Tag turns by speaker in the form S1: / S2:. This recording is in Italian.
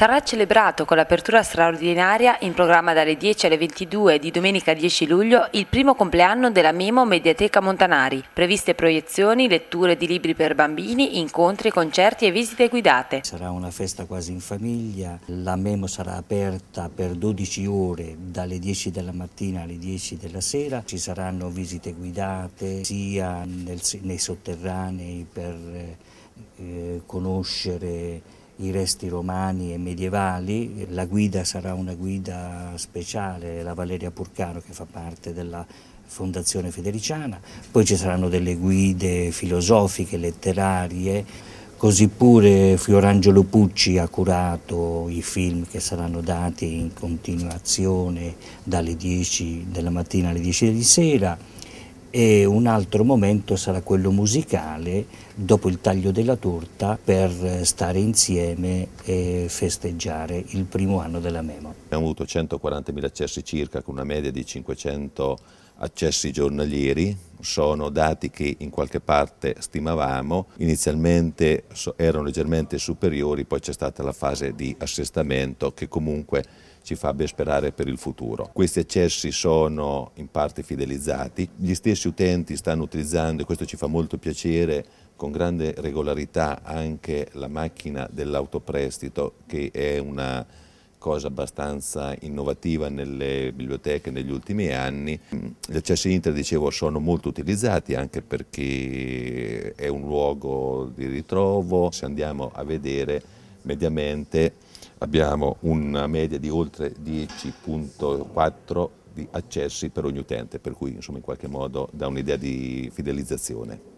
S1: sarà celebrato con l'apertura straordinaria in programma dalle 10 alle 22 di domenica 10 luglio il primo compleanno della Memo Mediateca Montanari. Previste proiezioni, letture di libri per bambini, incontri, concerti e visite guidate. Sarà una festa quasi in famiglia,
S2: la Memo sarà aperta per 12 ore dalle 10 della mattina alle 10 della sera, ci saranno visite guidate sia nel, nei sotterranei per eh, eh conoscere i resti romani e medievali, la guida sarà una guida speciale, la Valeria Purcaro che fa parte della Fondazione Federiciana, poi ci saranno delle guide filosofiche, letterarie, così pure Fiorangelo Pucci ha curato i film che saranno dati in continuazione dalle 10 della mattina alle 10 di sera e un altro momento sarà quello musicale dopo il taglio della torta per stare insieme e festeggiare il primo anno della Memo.
S3: Abbiamo avuto 140.000 accessi circa con una media di 500 accessi giornalieri sono dati che in qualche parte stimavamo, inizialmente erano leggermente superiori, poi c'è stata la fase di assestamento che comunque ci fa ben sperare per il futuro. Questi accessi sono in parte fidelizzati, gli stessi utenti stanno utilizzando, e questo ci fa molto piacere, con grande regolarità anche la macchina dell'autoprestito che è una cosa abbastanza innovativa nelle biblioteche negli ultimi anni. Gli accessi internet, dicevo, sono molto utilizzati anche perché è un luogo di ritrovo. Se andiamo a vedere mediamente abbiamo una media di oltre 10.4 di accessi per ogni utente, per cui insomma in qualche modo dà un'idea di fidelizzazione.